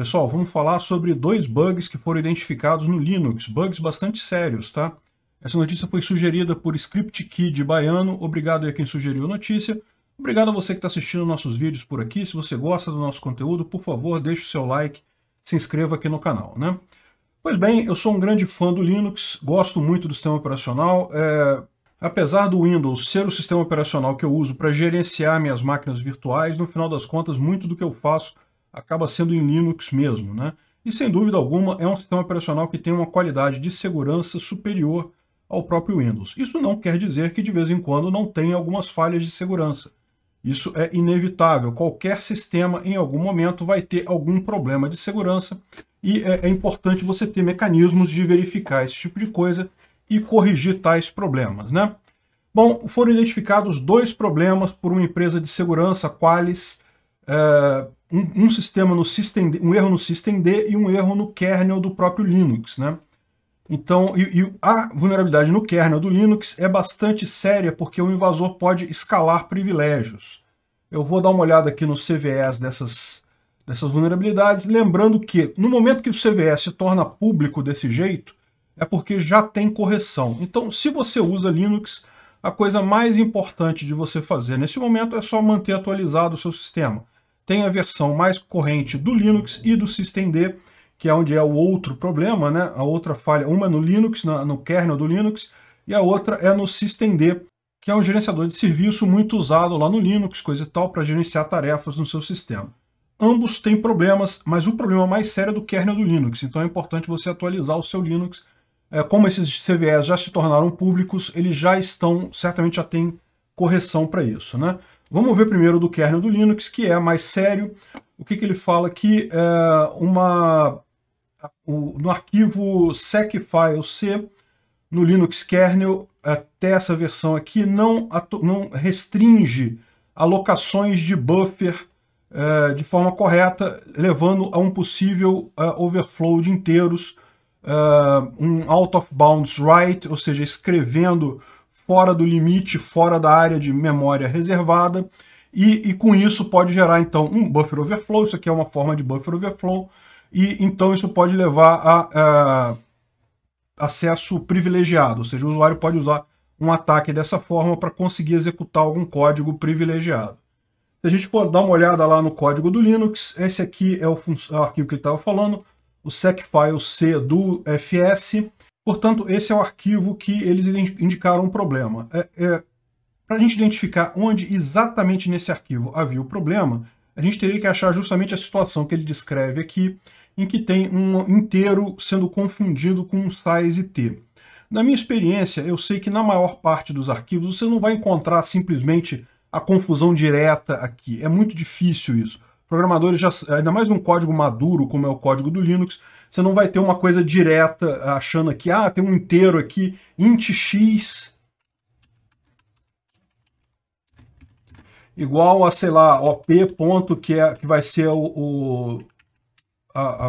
Pessoal, vamos falar sobre dois bugs que foram identificados no Linux, bugs bastante sérios, tá? Essa notícia foi sugerida por Script Baiano, obrigado a quem sugeriu a notícia. Obrigado a você que está assistindo nossos vídeos por aqui, se você gosta do nosso conteúdo, por favor, deixe o seu like, se inscreva aqui no canal, né? Pois bem, eu sou um grande fã do Linux, gosto muito do sistema operacional, é... Apesar do Windows ser o sistema operacional que eu uso para gerenciar minhas máquinas virtuais, no final das contas, muito do que eu faço acaba sendo em Linux mesmo, né? E sem dúvida alguma é um sistema operacional que tem uma qualidade de segurança superior ao próprio Windows. Isso não quer dizer que de vez em quando não tenha algumas falhas de segurança. Isso é inevitável. Qualquer sistema, em algum momento, vai ter algum problema de segurança e é, é, importante você ter mecanismos de verificar esse tipo de coisa e corrigir tais problemas, né? Bom, foram identificados dois problemas por uma empresa de segurança, Qualys, é, um, um, sistema no system, um erro no systemd e um erro no kernel do próprio Linux, né? Então, e, e a vulnerabilidade no kernel do Linux é bastante séria porque o invasor pode escalar privilégios. Eu vou dar uma olhada aqui nos CVEs dessas, dessas vulnerabilidades, lembrando que no momento que o CVS se torna público desse jeito, é porque já tem correção. Então, se você usa Linux, a coisa mais importante de você fazer nesse momento é só manter atualizado o seu sistema tem a versão mais corrente do Linux e do systemd, que é onde é o outro problema, né? A outra falha, uma no Linux, na, no kernel do Linux, e a outra é no systemd, que é um gerenciador de serviço muito usado lá no Linux, coisa e tal, para gerenciar tarefas no seu sistema. Ambos têm problemas, mas o problema mais sério é do kernel do Linux, então é importante você atualizar o seu Linux. É, como esses CVEs já se tornaram públicos, eles já estão, certamente já tem correção para isso, né? Vamos ver primeiro do kernel do Linux, que é mais sério. O que, que ele fala aqui? É uma, o, no arquivo secfile.c no Linux kernel, até essa versão aqui, não, não restringe alocações de buffer é, de forma correta, levando a um possível é, overflow de inteiros, é, um out of bounds write, ou seja, escrevendo fora do limite, fora da área de memória reservada, e, e com isso pode gerar, então, um buffer overflow, isso aqui é uma forma de buffer overflow, e então isso pode levar a, a acesso privilegiado, ou seja, o usuário pode usar um ataque dessa forma para conseguir executar algum código privilegiado. Se a gente for dar uma olhada lá no código do Linux, esse aqui é o, é o arquivo que ele estava falando, o secfile c do fs, Portanto, esse é o arquivo que eles indicaram um problema. É, é, Para a gente identificar onde exatamente nesse arquivo havia o problema, a gente teria que achar justamente a situação que ele descreve aqui, em que tem um inteiro sendo confundido com um size t. Na minha experiência, eu sei que na maior parte dos arquivos você não vai encontrar simplesmente a confusão direta aqui. É muito difícil isso programadores, já, ainda mais num código maduro como é o código do Linux, você não vai ter uma coisa direta achando aqui, ah, tem um inteiro aqui, int x igual a, sei lá, op ponto, que, é, que vai ser o, o a, a,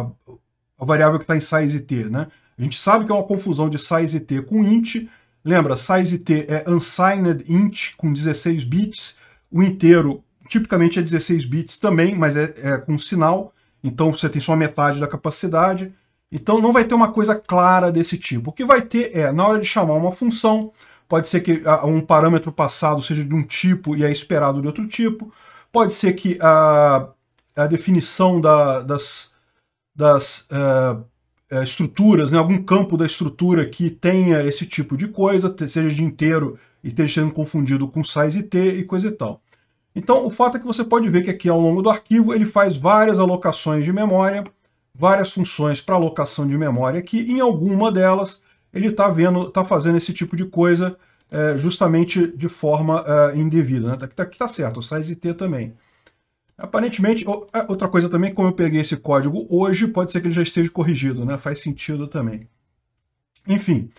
a, variável que está em size t, né? A gente sabe que é uma confusão de size t com int, lembra, size t é unsigned int com 16 bits, o inteiro Tipicamente é 16 bits também, mas é, é com sinal, então você tem só metade da capacidade. Então não vai ter uma coisa clara desse tipo. O que vai ter é, na hora de chamar uma função, pode ser que ah, um parâmetro passado seja de um tipo e é esperado de outro tipo, pode ser que a, a definição da, das, das uh, estruturas, né, algum campo da estrutura que tenha esse tipo de coisa, seja de inteiro e esteja sendo confundido com size t e coisa e tal. Então, o fato é que você pode ver que aqui ao longo do arquivo ele faz várias alocações de memória, várias funções para alocação de memória aqui. Em alguma delas, ele está tá fazendo esse tipo de coisa é, justamente de forma é, indevida. Né? Tá aqui está tá certo, o size T também. Aparentemente, é, outra coisa também, como eu peguei esse código hoje, pode ser que ele já esteja corrigido, né? faz sentido também. Enfim,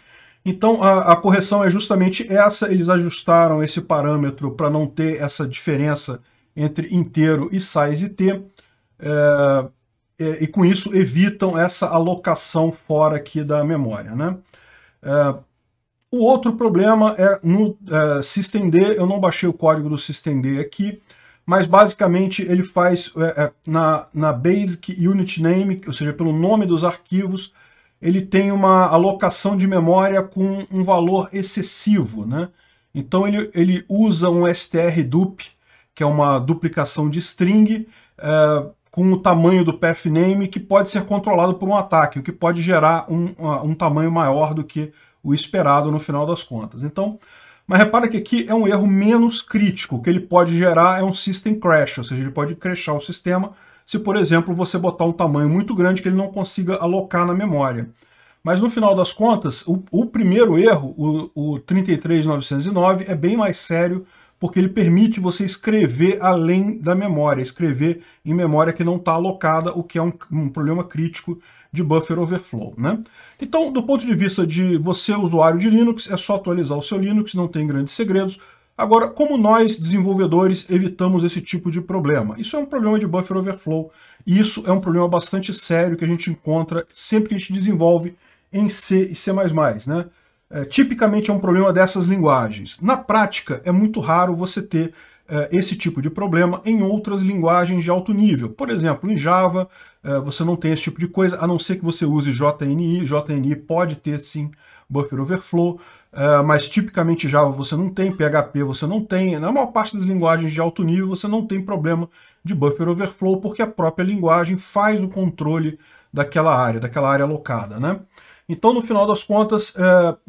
então a, a correção é justamente essa, eles ajustaram esse parâmetro para não ter essa diferença entre inteiro e size t, é, é, e, com isso evitam essa alocação fora aqui da memória. Né? É, o outro problema é no é, systemd, eu não baixei o código do systemd aqui, mas basicamente ele faz é, é, na, na basic unit name, ou seja, pelo nome dos arquivos, ele tem uma alocação de memória com um valor excessivo, né? Então ele, ele usa um strdup, que é uma duplicação de string, é, com o tamanho do pathname que pode ser controlado por um ataque, o que pode gerar um, um tamanho maior do que o esperado no final das contas. Então, mas repara que aqui é um erro menos crítico, o que ele pode gerar é um system crash, ou seja, ele pode crashar o sistema se, por exemplo, você botar um tamanho muito grande que ele não consiga alocar na memória. Mas no final das contas, o, o primeiro erro, o, o 33909, é bem mais sério porque ele permite você escrever além da memória, escrever em memória que não está alocada, o que é um, um, problema crítico de buffer overflow. Né? Então, do ponto de vista de você, usuário de Linux, é só atualizar o seu Linux, não tem grandes segredos. Agora, como nós, desenvolvedores, evitamos esse tipo de problema? Isso é um problema de buffer overflow, e isso é um problema bastante sério que a gente encontra sempre que a gente desenvolve em C e C++. Né? É, tipicamente é um problema dessas linguagens. Na prática, é muito raro você ter é, esse tipo de problema em outras linguagens de alto nível. Por exemplo, em Java, é, você não tem esse tipo de coisa, a não ser que você use JNI. JNI pode ter, sim, buffer overflow, eh, mas tipicamente Java você não tem, PHP você não tem, na maior parte das linguagens de alto nível você não tem problema de buffer overflow, porque a própria linguagem faz o controle daquela área, daquela área alocada, né? Então, no final das contas, é,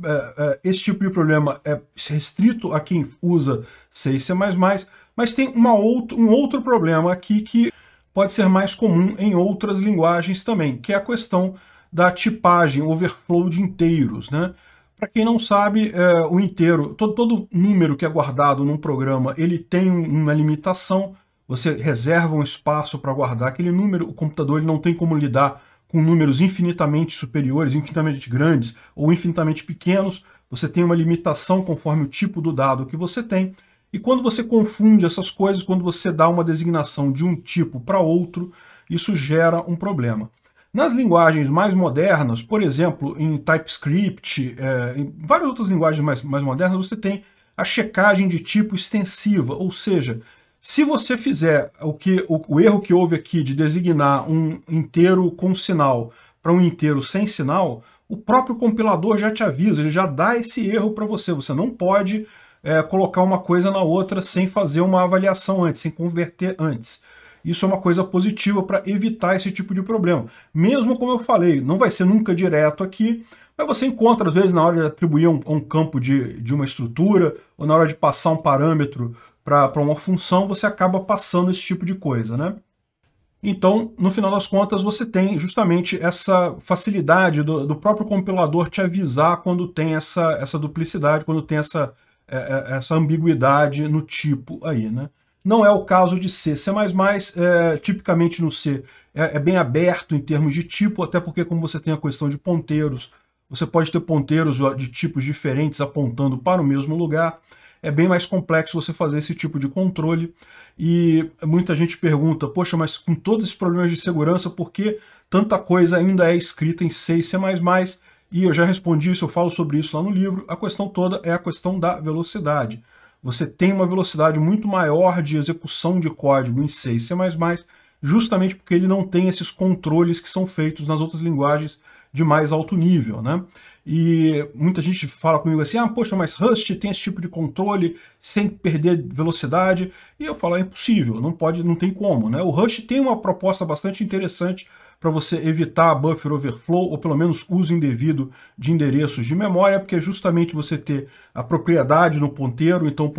é, é, esse tipo de problema é restrito a quem usa C e C++, mas tem uma outro, um outro problema aqui que pode ser mais comum em outras linguagens também, que é a questão da tipagem, overflow de inteiros. Né? Para quem não sabe, é, o inteiro, todo, todo número que é guardado num programa, ele tem uma limitação, você reserva um espaço para guardar aquele número, o computador ele não tem como lidar com números infinitamente superiores, infinitamente grandes ou infinitamente pequenos, você tem uma limitação conforme o tipo do dado que você tem, e quando você confunde essas coisas, quando você dá uma designação de um tipo para outro, isso gera um problema. Nas linguagens mais modernas, por exemplo, em TypeScript, é, em várias outras linguagens mais, mais modernas, você tem a checagem de tipo extensiva, ou seja, se você fizer o, que, o, o, erro que houve aqui de designar um inteiro com sinal para um inteiro sem sinal, o próprio compilador já te avisa, ele já dá esse erro para você. Você não pode é, colocar uma coisa na outra sem fazer uma avaliação antes, sem converter antes. Isso é uma coisa positiva para evitar esse tipo de problema. Mesmo como eu falei, não vai ser nunca direto aqui, mas você encontra, às vezes, na hora de atribuir um, um campo de, de uma estrutura, ou na hora de passar um parâmetro para uma função, você acaba passando esse tipo de coisa, né? Então, no final das contas, você tem justamente essa facilidade do, do próprio compilador te avisar quando tem essa, essa duplicidade, quando tem essa, é, é, essa ambiguidade no tipo aí, né? Não é o caso de C. C++, é, tipicamente no C, é, é bem aberto em termos de tipo, até porque como você tem a questão de ponteiros, você pode ter ponteiros de tipos diferentes apontando para o mesmo lugar. É bem mais complexo você fazer esse tipo de controle. E muita gente pergunta, poxa, mas com todos esses problemas de segurança, por que tanta coisa ainda é escrita em C e C++? E eu já respondi isso, eu falo sobre isso lá no livro. A questão toda é a questão da velocidade você tem uma velocidade muito maior de execução de código em C e C++, justamente porque ele não tem esses controles que são feitos nas outras linguagens de mais alto nível, né? E muita gente fala comigo assim, ah, poxa, mas Rust tem esse tipo de controle sem perder velocidade, e eu falo, é impossível, não pode, não tem como, né? O Rust tem uma proposta bastante interessante para você evitar buffer overflow ou pelo menos uso indevido de endereços de memória, porque é justamente você ter a propriedade no ponteiro, então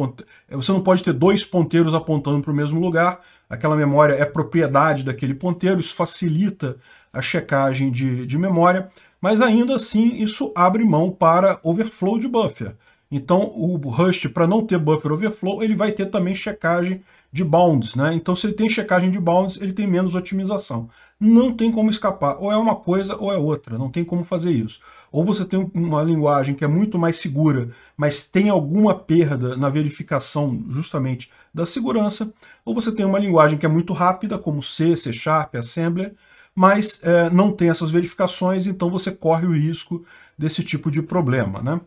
é, você não pode ter dois ponteiros apontando para o mesmo lugar, aquela memória é propriedade daquele ponteiro, isso facilita a checagem de, de memória, mas ainda assim isso abre mão para overflow de buffer. Então o Rust, para não ter buffer overflow, ele vai ter também checagem de bounds, né? Então se ele tem checagem de bounds, ele tem menos otimização não tem como escapar. Ou é uma coisa ou é outra, não tem como fazer isso. Ou você tem uma linguagem que é muito mais segura, mas tem alguma perda na verificação justamente da segurança, ou você tem uma linguagem que é muito rápida, como C, C Sharp, Assembler, mas é, não tem essas verificações, então você corre o risco desse tipo de problema. Né?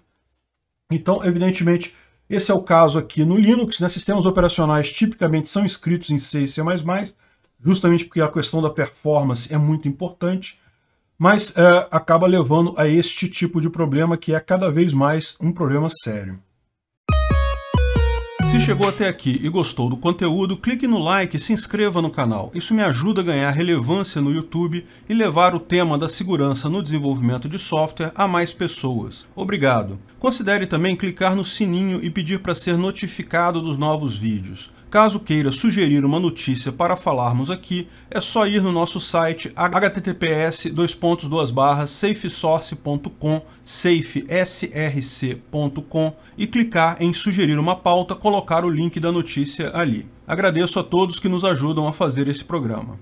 Então, evidentemente, esse é o caso aqui no Linux. Né? Sistemas operacionais tipicamente são escritos em C e C++, justamente porque a questão da performance é muito importante, mas é, acaba levando a este tipo de problema que é cada vez mais um problema sério. Se chegou até aqui e gostou do conteúdo, clique no like e se inscreva no canal. Isso me ajuda a ganhar relevância no YouTube e levar o tema da segurança no desenvolvimento de software a mais pessoas. Obrigado. Considere também clicar no sininho e pedir para ser notificado dos novos vídeos. Caso queira sugerir uma notícia para falarmos aqui, é só ir no nosso site https safesource.com safesrc.com e clicar em sugerir uma pauta, colocar colocar o link da notícia ali. Agradeço a todos que nos ajudam a fazer esse programa.